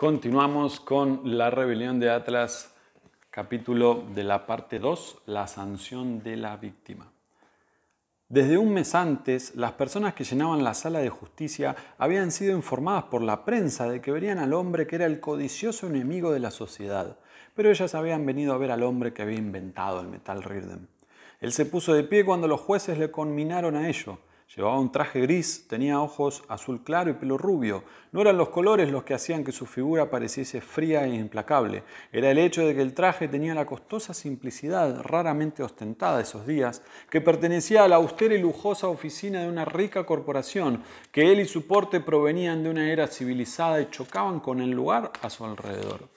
Continuamos con la rebelión de Atlas, capítulo de la parte 2, la sanción de la víctima. Desde un mes antes, las personas que llenaban la sala de justicia habían sido informadas por la prensa de que verían al hombre que era el codicioso enemigo de la sociedad, pero ellas habían venido a ver al hombre que había inventado el metal Rirden. Él se puso de pie cuando los jueces le conminaron a ello. Llevaba un traje gris, tenía ojos azul claro y pelo rubio. No eran los colores los que hacían que su figura pareciese fría e implacable. Era el hecho de que el traje tenía la costosa simplicidad raramente ostentada esos días, que pertenecía a la austera y lujosa oficina de una rica corporación, que él y su porte provenían de una era civilizada y chocaban con el lugar a su alrededor.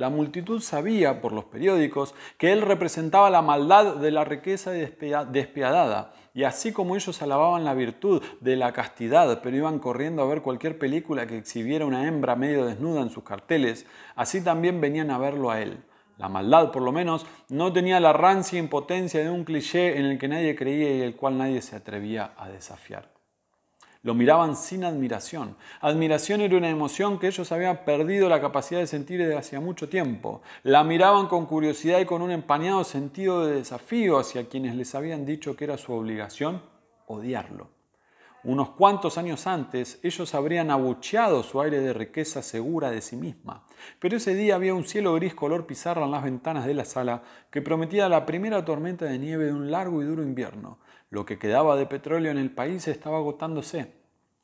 La multitud sabía por los periódicos que él representaba la maldad de la riqueza despiadada, y así como ellos alababan la virtud de la castidad, pero iban corriendo a ver cualquier película que exhibiera una hembra medio desnuda en sus carteles, así también venían a verlo a él. La maldad, por lo menos, no tenía la rancia e impotencia de un cliché en el que nadie creía y el cual nadie se atrevía a desafiar. Lo miraban sin admiración. Admiración era una emoción que ellos habían perdido la capacidad de sentir desde hacía mucho tiempo. La miraban con curiosidad y con un empañado sentido de desafío hacia quienes les habían dicho que era su obligación odiarlo. Unos cuantos años antes, ellos habrían abucheado su aire de riqueza segura de sí misma. Pero ese día había un cielo gris color pizarra en las ventanas de la sala que prometía la primera tormenta de nieve de un largo y duro invierno. Lo que quedaba de petróleo en el país estaba agotándose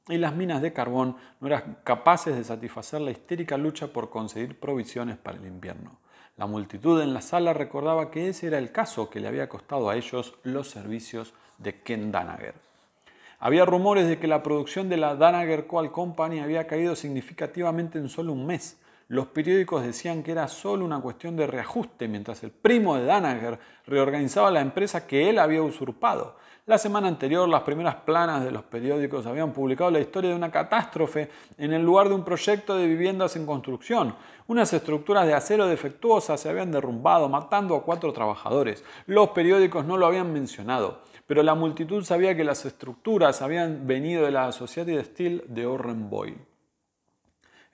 y las minas de carbón no eran capaces de satisfacer la histérica lucha por conseguir provisiones para el invierno. La multitud en la sala recordaba que ese era el caso que le había costado a ellos los servicios de Ken Danager. Había rumores de que la producción de la Danager Coal Company había caído significativamente en solo un mes. Los periódicos decían que era solo una cuestión de reajuste, mientras el primo de Danager reorganizaba la empresa que él había usurpado. La semana anterior, las primeras planas de los periódicos habían publicado la historia de una catástrofe en el lugar de un proyecto de viviendas en construcción. Unas estructuras de acero defectuosas se habían derrumbado, matando a cuatro trabajadores. Los periódicos no lo habían mencionado, pero la multitud sabía que las estructuras habían venido de la Society Steel de Orren Boy.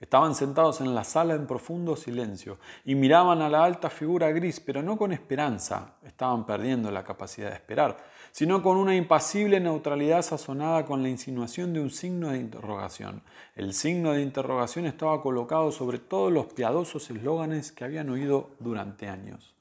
Estaban sentados en la sala en profundo silencio y miraban a la alta figura gris, pero no con esperanza, estaban perdiendo la capacidad de esperar, sino con una impasible neutralidad sazonada con la insinuación de un signo de interrogación. El signo de interrogación estaba colocado sobre todos los piadosos eslóganes que habían oído durante años.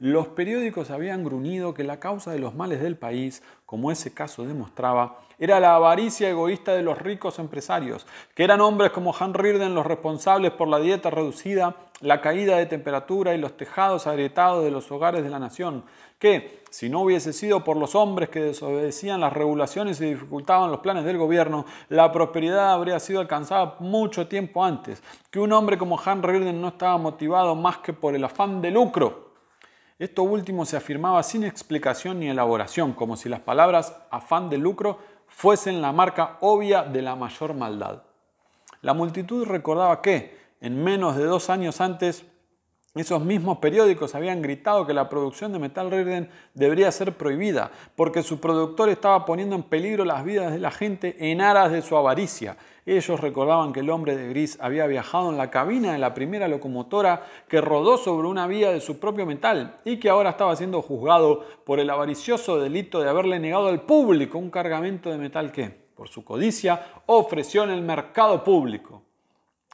Los periódicos habían gruñido que la causa de los males del país, como ese caso demostraba, era la avaricia egoísta de los ricos empresarios, que eran hombres como Han Rirden los responsables por la dieta reducida, la caída de temperatura y los tejados agrietados de los hogares de la nación, que, si no hubiese sido por los hombres que desobedecían las regulaciones y dificultaban los planes del gobierno, la prosperidad habría sido alcanzada mucho tiempo antes, que un hombre como Han Rirden no estaba motivado más que por el afán de lucro esto último se afirmaba sin explicación ni elaboración, como si las palabras afán de lucro fuesen la marca obvia de la mayor maldad. La multitud recordaba que, en menos de dos años antes, esos mismos periódicos habían gritado que la producción de metal Riden debería ser prohibida, porque su productor estaba poniendo en peligro las vidas de la gente en aras de su avaricia. Ellos recordaban que el hombre de gris había viajado en la cabina de la primera locomotora que rodó sobre una vía de su propio metal y que ahora estaba siendo juzgado por el avaricioso delito de haberle negado al público un cargamento de metal que, por su codicia, ofreció en el mercado público.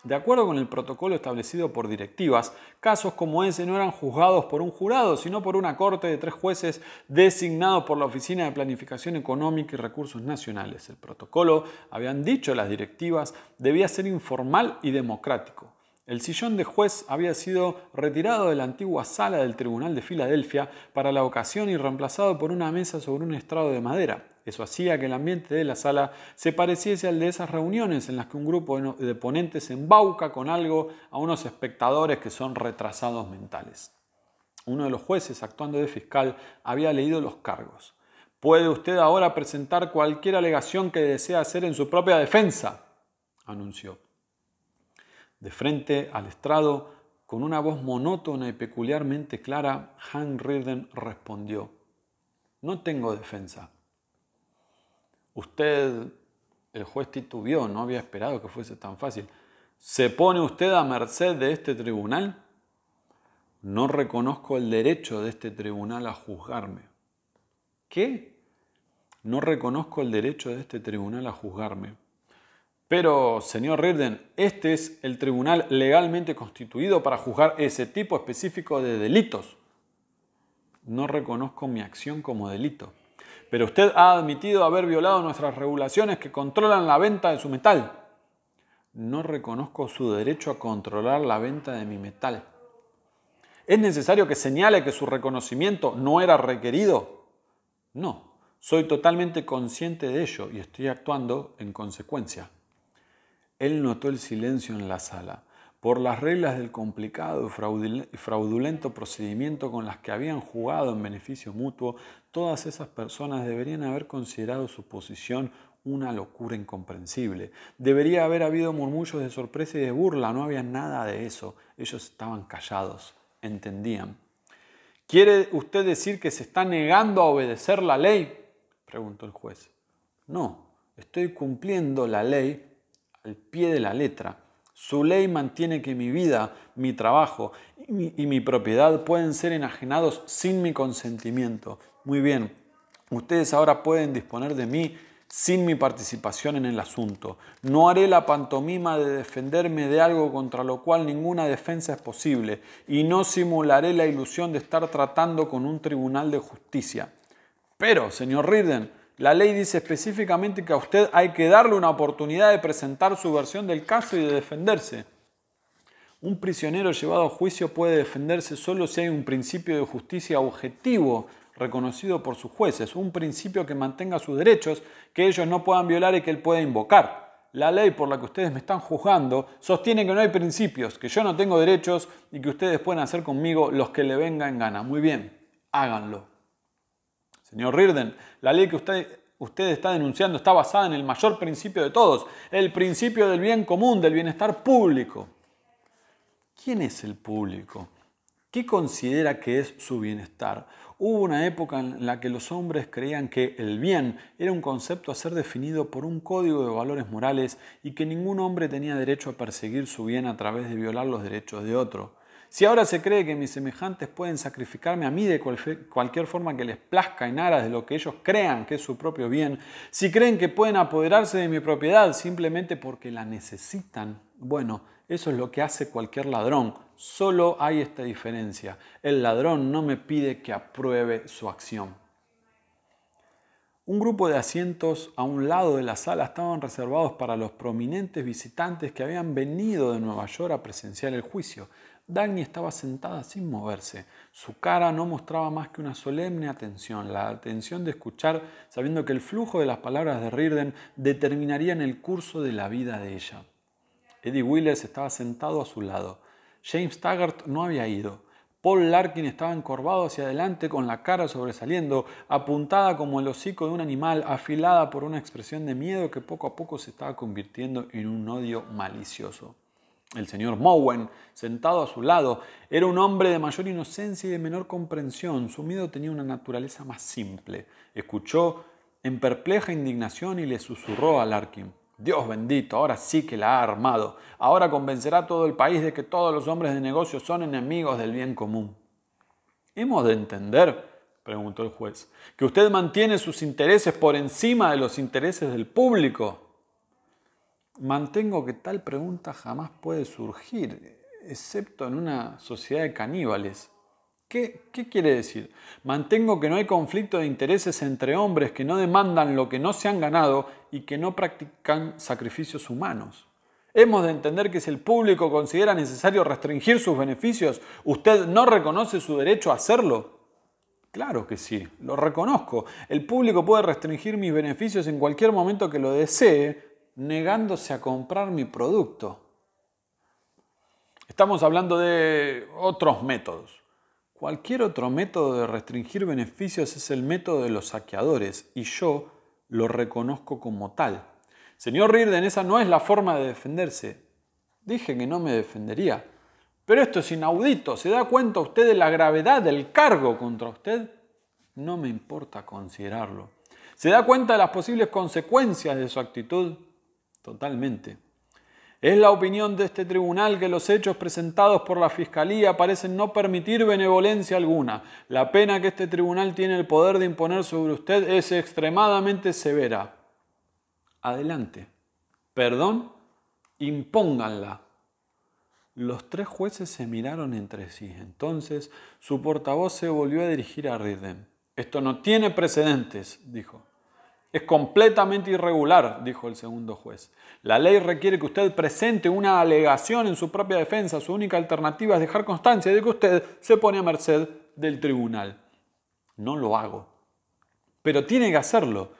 De acuerdo con el protocolo establecido por directivas, casos como ese no eran juzgados por un jurado, sino por una corte de tres jueces designados por la Oficina de Planificación Económica y Recursos Nacionales. El protocolo, habían dicho las directivas, debía ser informal y democrático. El sillón de juez había sido retirado de la antigua sala del Tribunal de Filadelfia para la ocasión y reemplazado por una mesa sobre un estrado de madera. Eso hacía que el ambiente de la sala se pareciese al de esas reuniones en las que un grupo de ponentes embauca con algo a unos espectadores que son retrasados mentales. Uno de los jueces, actuando de fiscal, había leído los cargos. Puede usted ahora presentar cualquier alegación que desee hacer en su propia defensa, anunció. De frente al estrado, con una voz monótona y peculiarmente clara, Han Riden respondió, No tengo defensa. Usted, el juez titubió, no había esperado que fuese tan fácil. ¿Se pone usted a merced de este tribunal? No reconozco el derecho de este tribunal a juzgarme. ¿Qué? No reconozco el derecho de este tribunal a juzgarme. Pero, señor Rirden, este es el tribunal legalmente constituido para juzgar ese tipo específico de delitos. No reconozco mi acción como delito. Pero usted ha admitido haber violado nuestras regulaciones que controlan la venta de su metal. No reconozco su derecho a controlar la venta de mi metal. ¿Es necesario que señale que su reconocimiento no era requerido? No, soy totalmente consciente de ello y estoy actuando en consecuencia. Él notó el silencio en la sala. Por las reglas del complicado y fraudulento procedimiento con las que habían jugado en beneficio mutuo, todas esas personas deberían haber considerado su posición una locura incomprensible. Debería haber habido murmullos de sorpresa y de burla, no había nada de eso. Ellos estaban callados, entendían. ¿Quiere usted decir que se está negando a obedecer la ley? preguntó el juez. No, estoy cumpliendo la ley al pie de la letra. Su ley mantiene que mi vida, mi trabajo y mi, propiedad pueden ser enajenados sin mi consentimiento. Muy bien, ustedes ahora pueden disponer de mí sin mi participación en el asunto. No haré la pantomima de defenderme de algo contra lo cual ninguna defensa es posible y no simularé la ilusión de estar tratando con un tribunal de justicia. Pero, señor Riden, la ley dice específicamente que a usted hay que darle una oportunidad de presentar su versión del caso y de defenderse. Un prisionero llevado a juicio puede defenderse solo si hay un principio de justicia objetivo reconocido por sus jueces, un principio que mantenga sus derechos, que ellos no puedan violar y que él pueda invocar. La ley por la que ustedes me están juzgando sostiene que no hay principios, que yo no tengo derechos y que ustedes pueden hacer conmigo los que le vengan en gana. Muy bien, háganlo. Señor Rirden, la ley que usted, usted está denunciando está basada en el mayor principio de todos, el principio del bien común, del bienestar público. ¿Quién es el público? ¿Qué considera que es su bienestar? Hubo una época en la que los hombres creían que el bien era un concepto a ser definido por un código de valores morales y que ningún hombre tenía derecho a perseguir su bien a través de violar los derechos de otro. Si ahora se cree que mis semejantes pueden sacrificarme a mí de cualquier forma que les plazca en aras de lo que ellos crean que es su propio bien, si creen que pueden apoderarse de mi propiedad simplemente porque la necesitan, bueno, eso es lo que hace cualquier ladrón. Solo hay esta diferencia. El ladrón no me pide que apruebe su acción. Un grupo de asientos a un lado de la sala estaban reservados para los prominentes visitantes que habían venido de Nueva York a presenciar el juicio. Dagny estaba sentada sin moverse. Su cara no mostraba más que una solemne atención, la atención de escuchar, sabiendo que el flujo de las palabras de determinaría determinaría el curso de la vida de ella. Eddie Willis estaba sentado a su lado. James Taggart no había ido. Paul Larkin estaba encorvado hacia adelante con la cara sobresaliendo, apuntada como el hocico de un animal, afilada por una expresión de miedo que poco a poco se estaba convirtiendo en un odio malicioso el señor Mowen, sentado a su lado, era un hombre de mayor inocencia y de menor comprensión. Su miedo tenía una naturaleza más simple. Escuchó en perpleja indignación y le susurró a Larkin. Dios bendito, ahora sí que la ha armado. Ahora convencerá a todo el país de que todos los hombres de negocios son enemigos del bien común. Hemos de entender, preguntó el juez, que usted mantiene sus intereses por encima de los intereses del público mantengo que tal pregunta jamás puede surgir, excepto en una sociedad de caníbales. ¿Qué, quiere decir? Mantengo que no hay conflicto de intereses entre hombres que no demandan lo que no se han ganado y que no practican sacrificios humanos. Hemos de entender que si el público considera necesario restringir sus beneficios, ¿usted no reconoce su derecho a hacerlo? Claro que sí, lo reconozco. El público puede restringir mis beneficios en cualquier momento que lo desee, negándose a comprar mi producto. Estamos hablando de otros métodos. Cualquier otro método de restringir beneficios es el método de los saqueadores y yo lo reconozco como tal. Señor Rirden, esa no es la forma de defenderse. Dije que no me defendería. Pero esto es inaudito. ¿Se da cuenta usted de la gravedad del cargo contra usted? No me importa considerarlo. ¿Se da cuenta de las posibles consecuencias de su actitud? Totalmente. Es la opinión de este tribunal que los hechos presentados por la Fiscalía parecen no permitir benevolencia alguna. La pena que este tribunal tiene el poder de imponer sobre usted es extremadamente severa. Adelante. Perdón, impónganla. Los tres jueces se miraron entre sí. Entonces su portavoz se volvió a dirigir a Ridden. Esto no tiene precedentes, dijo. Es completamente irregular, dijo el segundo juez. La ley requiere que usted presente una alegación en su propia defensa. Su única alternativa es dejar constancia de que usted se pone a merced del tribunal. No lo hago. Pero tiene que hacerlo.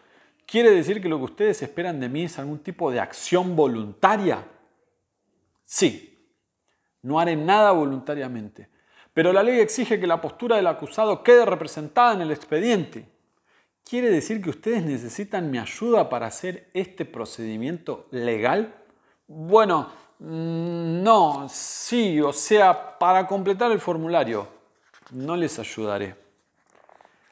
¿Quiere decir que lo que ustedes esperan de mí es algún tipo de acción voluntaria? Sí. No haré nada voluntariamente. Pero la ley exige que la postura del acusado quede representada en el expediente. ¿Quiere decir que ustedes necesitan mi ayuda para hacer este procedimiento legal? Bueno, mm, no, sí, o sea, para completar el formulario, no les ayudaré.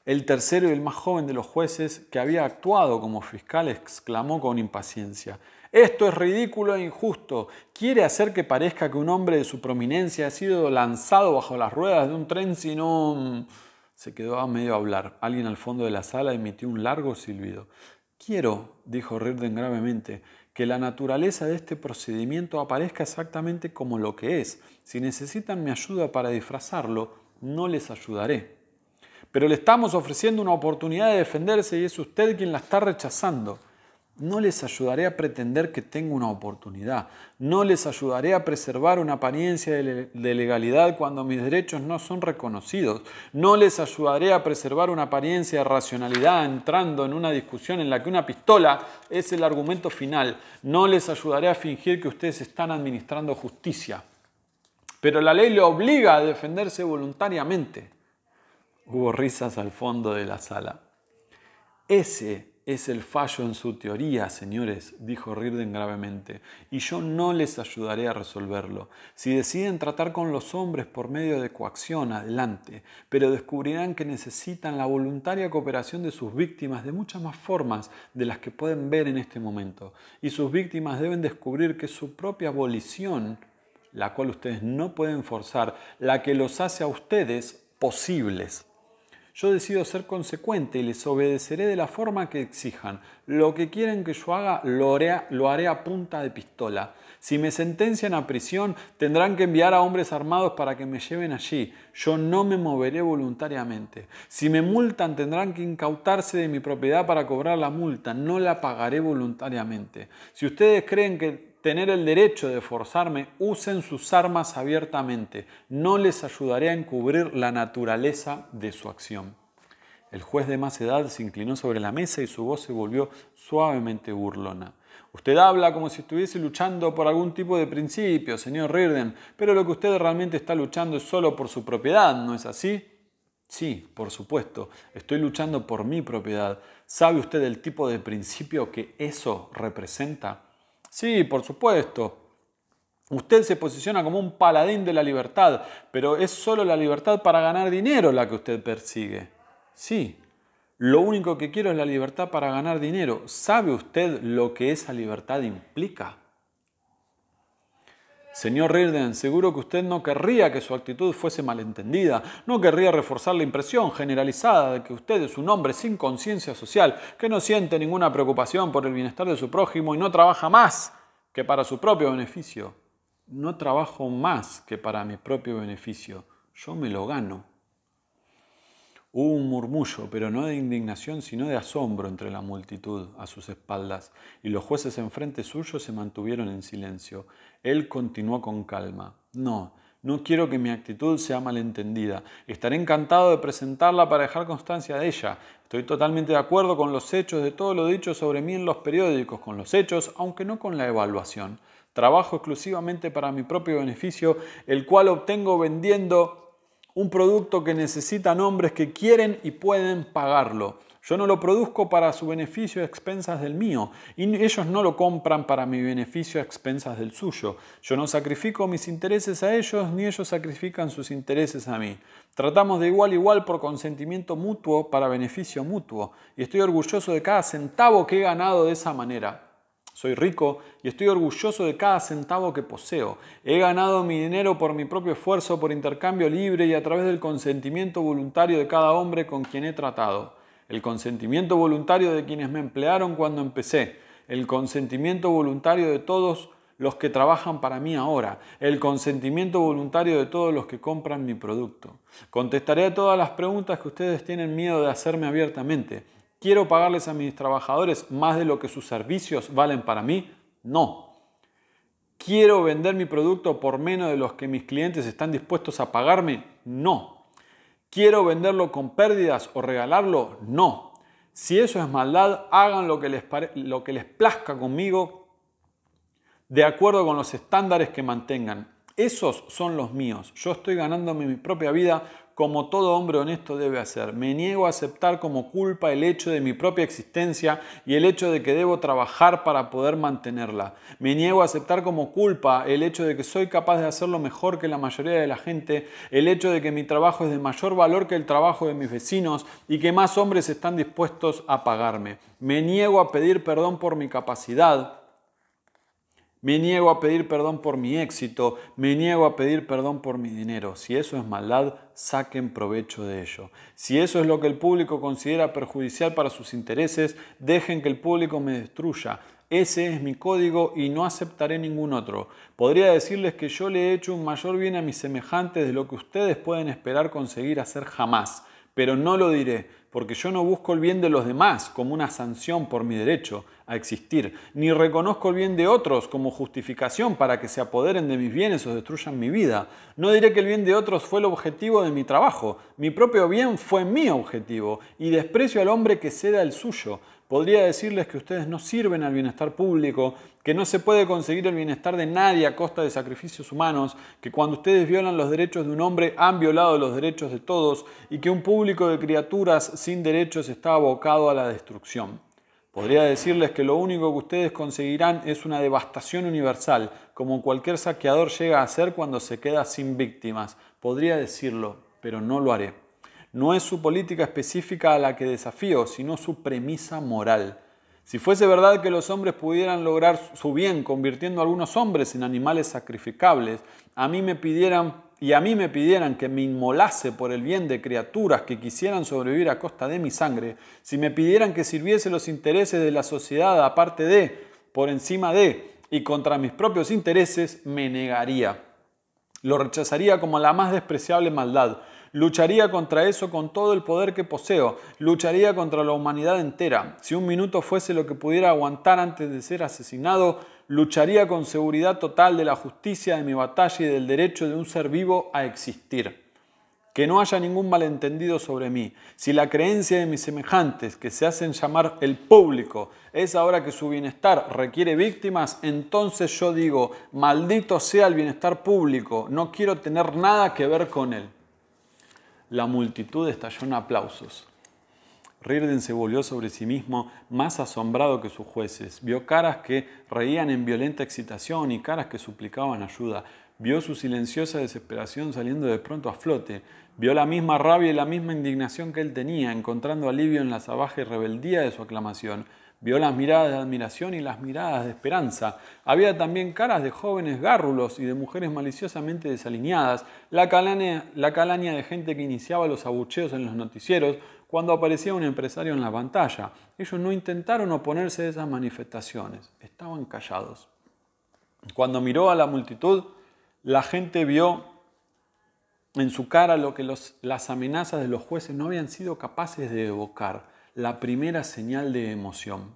El tercero y el más joven de los jueces, que había actuado como fiscal, exclamó con impaciencia, esto es ridículo e injusto. Quiere hacer que parezca que un hombre de su prominencia ha sido lanzado bajo las ruedas de un tren sin un... Se quedó a medio hablar. Alguien al fondo de la sala emitió un largo silbido. Quiero, dijo Rirden gravemente, que la naturaleza de este procedimiento aparezca exactamente como lo que es. Si necesitan mi ayuda para disfrazarlo, no les ayudaré. Pero le estamos ofreciendo una oportunidad de defenderse y es usted quien la está rechazando. No les ayudaré a pretender que tengo una oportunidad. No les ayudaré a preservar una apariencia de legalidad cuando mis derechos no son reconocidos. No les ayudaré a preservar una apariencia de racionalidad entrando en una discusión en la que una pistola es el argumento final. No les ayudaré a fingir que ustedes están administrando justicia. Pero la ley le obliga a defenderse voluntariamente. Hubo risas al fondo de la sala. Ese es el fallo en su teoría, señores, dijo Rirden gravemente, y yo no les ayudaré a resolverlo. Si deciden tratar con los hombres por medio de coacción, adelante, pero descubrirán que necesitan la voluntaria cooperación de sus víctimas de muchas más formas de las que pueden ver en este momento, y sus víctimas deben descubrir que su propia abolición, la cual ustedes no pueden forzar, la que los hace a ustedes posibles. Yo decido ser consecuente y les obedeceré de la forma que exijan. Lo que quieren que yo haga lo haré, a punta de pistola. Si me sentencian a prisión, tendrán que enviar a hombres armados para que me lleven allí. Yo no me moveré voluntariamente. Si me multan, tendrán que incautarse de mi propiedad para cobrar la multa. No la pagaré voluntariamente. Si ustedes creen que tener el derecho de forzarme, usen sus armas abiertamente. No les ayudaré a encubrir la naturaleza de su acción. El juez de más edad se inclinó sobre la mesa y su voz se volvió suavemente burlona. Usted habla como si estuviese luchando por algún tipo de principio, señor Rirden. pero lo que usted realmente está luchando es solo por su propiedad, ¿no es así? Sí, por supuesto, estoy luchando por mi propiedad. ¿Sabe usted el tipo de principio que eso representa? Sí, por supuesto. Usted se posiciona como un paladín de la libertad, pero es solo la libertad para ganar dinero la que usted persigue. Sí, lo único que quiero es la libertad para ganar dinero. ¿Sabe usted lo que esa libertad implica? Señor Rirden, seguro que usted no querría que su actitud fuese malentendida, no querría reforzar la impresión generalizada de que usted es un hombre sin conciencia social, que no siente ninguna preocupación por el bienestar de su prójimo y no trabaja más que para su propio beneficio. No trabajo más que para mi propio beneficio, yo me lo gano. Hubo un murmullo, pero no de indignación, sino de asombro entre la multitud a sus espaldas, y los jueces enfrente suyo se mantuvieron en silencio. Él continuó con calma. No, no quiero que mi actitud sea malentendida. Estaré encantado de presentarla para dejar constancia de ella. Estoy totalmente de acuerdo con los hechos de todo lo dicho sobre mí en los periódicos, con los hechos, aunque no con la evaluación. Trabajo exclusivamente para mi propio beneficio, el cual obtengo vendiendo un producto que necesitan hombres que quieren y pueden pagarlo. Yo no lo produzco para su beneficio a expensas del mío, y ellos no lo compran para mi beneficio a expensas del suyo. Yo no sacrifico mis intereses a ellos, ni ellos sacrifican sus intereses a mí. Tratamos de igual a igual por consentimiento mutuo para beneficio mutuo, y estoy orgulloso de cada centavo que he ganado de esa manera. Soy rico y estoy orgulloso de cada centavo que poseo. He ganado mi dinero por mi propio esfuerzo, por intercambio libre y a través del consentimiento voluntario de cada hombre con quien he tratado. El consentimiento voluntario de quienes me emplearon cuando empecé. El consentimiento voluntario de todos los que trabajan para mí ahora, el consentimiento voluntario de todos los que compran mi producto. Contestaré a todas las preguntas que ustedes tienen miedo de hacerme abiertamente. ¿Quiero pagarles a mis trabajadores más de lo que sus servicios valen para mí? No. ¿Quiero vender mi producto por menos de los que mis clientes están dispuestos a pagarme? No. ¿Quiero venderlo con pérdidas o regalarlo? No. Si eso es maldad, hagan lo que les, lo que les plazca conmigo de acuerdo con los estándares que mantengan. Esos son los míos. Yo estoy ganándome mi propia vida como todo hombre honesto debe hacer. Me niego a aceptar como culpa el hecho de mi propia existencia y el hecho de que debo trabajar para poder mantenerla. Me niego a aceptar como culpa el hecho de que soy capaz de hacerlo mejor que la mayoría de la gente, el hecho de que mi trabajo es de mayor valor que el trabajo de mis vecinos y que más hombres están dispuestos a pagarme. Me niego a pedir perdón por mi capacidad me niego a pedir perdón por mi éxito, me niego a pedir perdón por mi dinero. Si eso es maldad, saquen provecho de ello. Si eso es lo que el público considera perjudicial para sus intereses, dejen que el público me destruya. Ese es mi código y no aceptaré ningún otro. Podría decirles que yo le he hecho un mayor bien a mis semejantes de lo que ustedes pueden esperar conseguir hacer jamás, pero no lo diré porque yo no busco el bien de los demás como una sanción por mi derecho a existir, ni reconozco el bien de otros como justificación para que se apoderen de mis bienes o destruyan mi vida. No diré que el bien de otros fue el objetivo de mi trabajo, mi propio bien fue mi objetivo, y desprecio al hombre que ceda el suyo podría decirles que ustedes no sirven al bienestar público, que no se puede conseguir el bienestar de nadie a costa de sacrificios humanos, que cuando ustedes violan los derechos de un hombre han violado los derechos de todos y que un público de criaturas sin derechos está abocado a la destrucción. Podría decirles que lo único que ustedes conseguirán es una devastación universal, como cualquier saqueador llega a hacer cuando se queda sin víctimas. Podría decirlo, pero no lo haré. No es su política específica a la que desafío, sino su premisa moral. Si fuese verdad que los hombres pudieran lograr su bien convirtiendo a algunos hombres en animales sacrificables, a mí me pidieran y a mí me pidieran que me inmolase por el bien de criaturas que quisieran sobrevivir a costa de mi sangre, si me pidieran que sirviese los intereses de la sociedad aparte de, por encima de y contra mis propios intereses, me negaría. Lo rechazaría como la más despreciable maldad, Lucharía contra eso con todo el poder que poseo. Lucharía contra la humanidad entera. Si un minuto fuese lo que pudiera aguantar antes de ser asesinado, lucharía con seguridad total de la justicia de mi batalla y del derecho de un ser vivo a existir. Que no haya ningún malentendido sobre mí. Si la creencia de mis semejantes, que se hacen llamar el público, es ahora que su bienestar requiere víctimas, entonces yo digo, maldito sea el bienestar público, no quiero tener nada que ver con él. La multitud estalló en aplausos. Rirden se volvió sobre sí mismo, más asombrado que sus jueces. Vio caras que reían en violenta excitación y caras que suplicaban ayuda. Vio su silenciosa desesperación saliendo de pronto a flote. Vio la misma rabia y la misma indignación que él tenía, encontrando alivio en la salvaje rebeldía de su aclamación. Vio las miradas de admiración y las miradas de esperanza. Había también caras de jóvenes gárrulos y de mujeres maliciosamente desalineadas, la calaña, de gente que iniciaba los abucheos en los noticieros cuando aparecía un empresario en la pantalla. Ellos no intentaron oponerse a esas manifestaciones, estaban callados. Cuando miró a la multitud, la gente vio en su cara lo que las amenazas de los jueces no habían sido capaces de evocar la primera señal de emoción.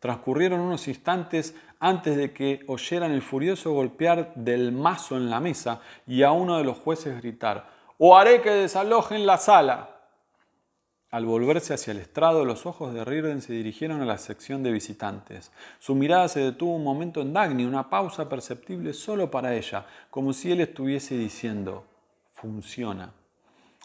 Transcurrieron unos instantes antes de que oyeran el furioso golpear del mazo en la mesa y a uno de los jueces gritar, o ¡Oh, haré que desalojen la sala. Al volverse hacia el estrado, los ojos de Rirden se dirigieron a la sección de visitantes. Su mirada se detuvo un momento en Dagny, una pausa perceptible solo para ella, como si él estuviese diciendo, funciona.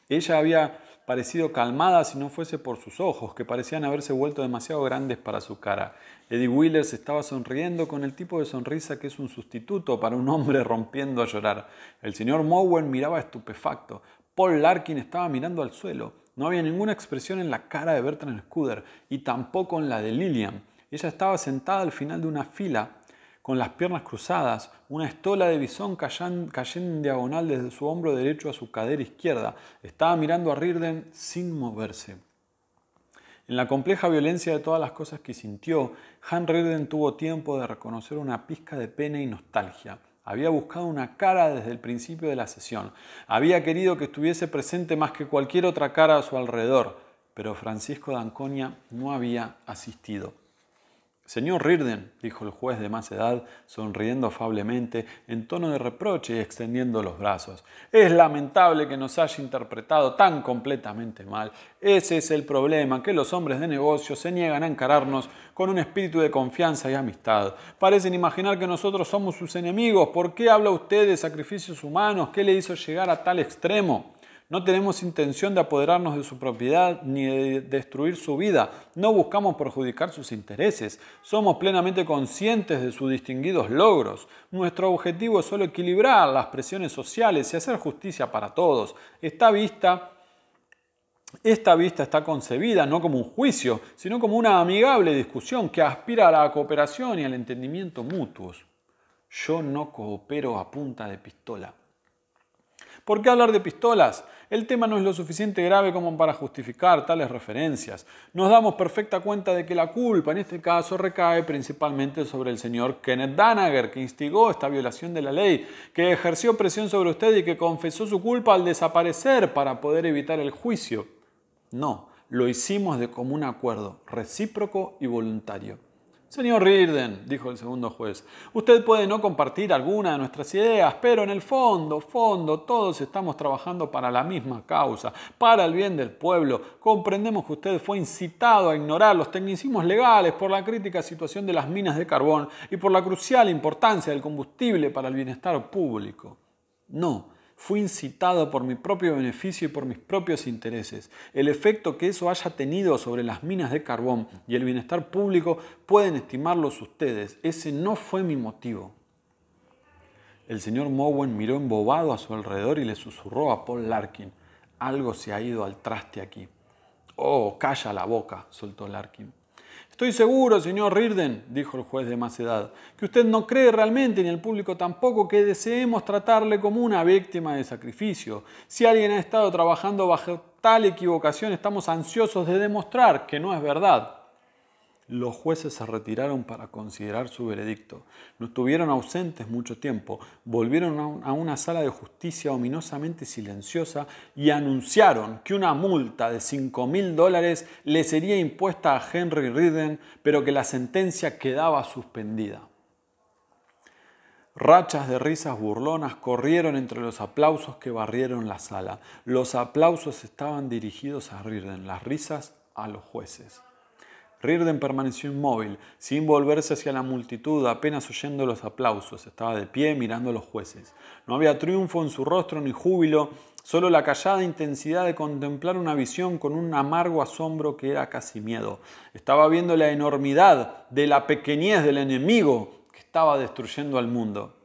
Ella había parecido calmada si no fuese por sus ojos, que parecían haberse vuelto demasiado grandes para su cara. Eddie Wheeler estaba sonriendo con el tipo de sonrisa que es un sustituto para un hombre rompiendo a llorar. El señor Mowen miraba estupefacto. Paul Larkin estaba mirando al suelo. No había ninguna expresión en la cara de Bertrand Scudder y tampoco en la de Lillian. Ella estaba sentada al final de una fila con las piernas cruzadas, una estola de bisón cayendo, en diagonal desde su hombro derecho a su cadera izquierda. Estaba mirando a Rirden sin moverse. En la compleja violencia de todas las cosas que sintió, Han Rirden tuvo tiempo de reconocer una pizca de pena y nostalgia. Había buscado una cara desde el principio de la sesión. Había querido que estuviese presente más que cualquier otra cara a su alrededor, pero Francisco Danconia no había asistido. Señor Rirden, dijo el juez de más edad, sonriendo afablemente, en tono de reproche y extendiendo los brazos, es lamentable que nos haya interpretado tan completamente mal. Ese es el problema, que los hombres de negocio se niegan a encararnos con un espíritu de confianza y amistad. Parecen imaginar que nosotros somos sus enemigos. ¿Por qué habla usted de sacrificios humanos? ¿Qué le hizo llegar a tal extremo? No tenemos intención de apoderarnos de su propiedad ni de destruir su vida. No buscamos perjudicar sus intereses. Somos plenamente conscientes de sus distinguidos logros. Nuestro objetivo es solo equilibrar las presiones sociales y hacer justicia para todos. Esta vista esta vista está concebida no como un juicio, sino como una amigable discusión que aspira a la cooperación y al entendimiento mutuos. Yo no coopero a punta de pistola. ¿Por qué hablar de pistolas? el tema no es lo suficiente grave como para justificar tales referencias. Nos damos perfecta cuenta de que la culpa en este caso recae principalmente sobre el señor Kenneth Danager, que instigó esta violación de la ley, que ejerció presión sobre usted y que confesó su culpa al desaparecer para poder evitar el juicio. No, lo hicimos de común acuerdo, recíproco y voluntario. Señor Rirden, dijo el segundo juez, usted puede no compartir alguna de nuestras ideas, pero en el fondo, fondo, todos estamos trabajando para la misma causa, para el bien del pueblo. Comprendemos que usted fue incitado a ignorar los tecnicismos legales por la crítica situación de las minas de carbón y por la crucial importancia del combustible para el bienestar público. No, fui incitado por mi propio beneficio y por mis propios intereses. El efecto que eso haya tenido sobre las minas de carbón y el bienestar público pueden estimarlos ustedes. Ese no fue mi motivo. El señor Mowen miró embobado a su alrededor y le susurró a Paul Larkin. Algo se ha ido al traste aquí. Oh, calla la boca, soltó Larkin. Estoy seguro, señor Rirden, dijo el juez de más edad, que usted no cree realmente, ni el público tampoco, que deseemos tratarle como una víctima de sacrificio. Si alguien ha estado trabajando bajo tal equivocación, estamos ansiosos de demostrar que no es verdad los jueces se retiraron para considerar su veredicto. No estuvieron ausentes mucho tiempo, volvieron a una sala de justicia ominosamente silenciosa y anunciaron que una multa de 5 mil dólares le sería impuesta a Henry Ridden, pero que la sentencia quedaba suspendida. Rachas de risas burlonas corrieron entre los aplausos que barrieron la sala. Los aplausos estaban dirigidos a Riden, las risas a los jueces. Rirden permaneció inmóvil, sin volverse hacia la multitud, apenas oyendo los aplausos. Estaba de pie mirando a los jueces. No había triunfo en su rostro ni júbilo, solo la callada intensidad de contemplar una visión con un amargo asombro que era casi miedo. Estaba viendo la enormidad de la pequeñez del enemigo que estaba destruyendo al mundo.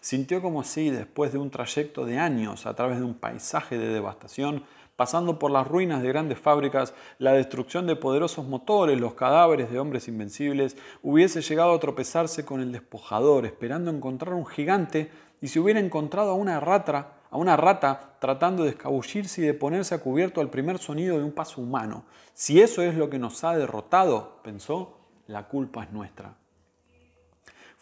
Sintió como si, después de un trayecto de años a través de un paisaje de devastación, pasando por las ruinas de grandes fábricas, la destrucción de poderosos motores, los cadáveres de hombres invencibles, hubiese llegado a tropezarse con el despojador, esperando encontrar un gigante, y se hubiera encontrado a una rata, a una rata tratando de escabullirse y de ponerse a cubierto al primer sonido de un paso humano. Si eso es lo que nos ha derrotado, pensó, la culpa es nuestra.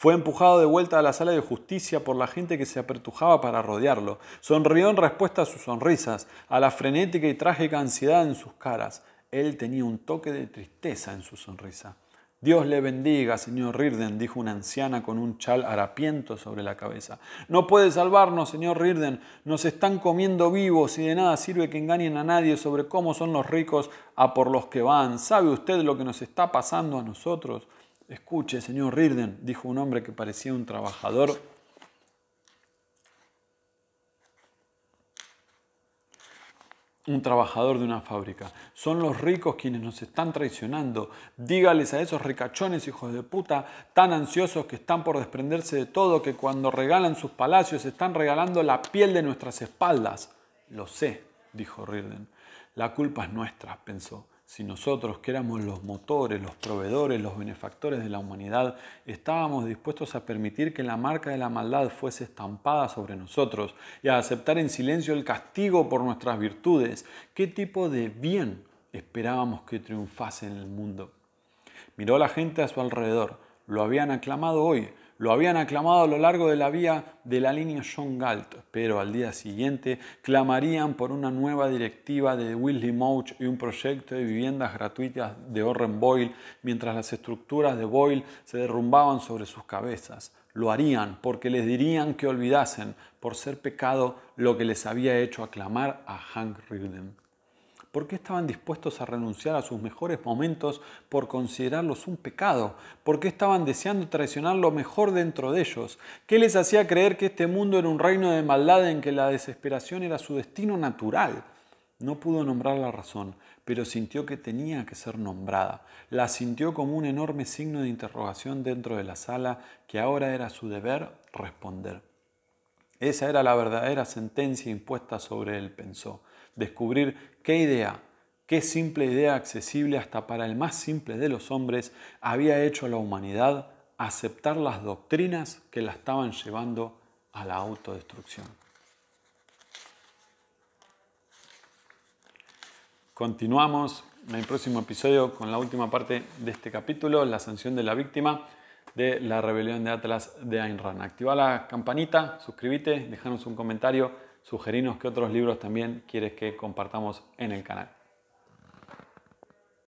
Fue empujado de vuelta a la sala de justicia por la gente que se apertujaba para rodearlo. Sonrió en respuesta a sus sonrisas, a la frenética y trágica ansiedad en sus caras. Él tenía un toque de tristeza en su sonrisa. Dios le bendiga, señor Rirden, dijo una anciana con un chal harapiento sobre la cabeza. No puede salvarnos, señor Rirden. Nos están comiendo vivos y de nada sirve que engañen a nadie sobre cómo son los ricos a por los que van. ¿Sabe usted lo que nos está pasando a nosotros? Escuche, señor Rirden, dijo un hombre que parecía un trabajador. Un trabajador de una fábrica. Son los ricos quienes nos están traicionando. Dígales a esos ricachones, hijos de puta, tan ansiosos que están por desprenderse de todo, que cuando regalan sus palacios están regalando la piel de nuestras espaldas. Lo sé, dijo Rirden. La culpa es nuestra, pensó si nosotros, que éramos los motores, los proveedores, los benefactores de la humanidad, estábamos dispuestos a permitir que la marca de la maldad fuese estampada sobre nosotros y a aceptar en silencio el castigo por nuestras virtudes, ¿qué tipo de bien esperábamos que triunfase en el mundo? Miró la gente a su alrededor, lo habían aclamado hoy, lo habían aclamado a lo largo de la vía de la línea John Galt, pero al día siguiente clamarían por una nueva directiva de Willie Mouch y un proyecto de viviendas gratuitas de Orren Boyle, mientras las estructuras de Boyle se derrumbaban sobre sus cabezas. Lo harían porque les dirían que olvidasen por ser pecado lo que les había hecho aclamar a Hank Riden. ¿Por qué estaban dispuestos a renunciar a sus mejores momentos por considerarlos un pecado? ¿Por qué estaban deseando traicionar lo mejor dentro de ellos? ¿Qué les hacía creer que este mundo era un reino de maldad en que la desesperación era su destino natural? No pudo nombrar la razón, pero sintió que tenía que ser nombrada. La sintió como un enorme signo de interrogación dentro de la sala que ahora era su deber responder. Esa era la verdadera sentencia impuesta sobre él, pensó descubrir qué idea, qué simple idea accesible hasta para el más simple de los hombres había hecho a la humanidad aceptar las doctrinas que la estaban llevando a la autodestrucción. Continuamos en el próximo episodio con la última parte de este capítulo, la sanción de la víctima de la rebelión de Atlas de Ayn Activa la campanita, suscríbete, déjanos un comentario sugerirnos qué otros libros también quieres que compartamos en el canal.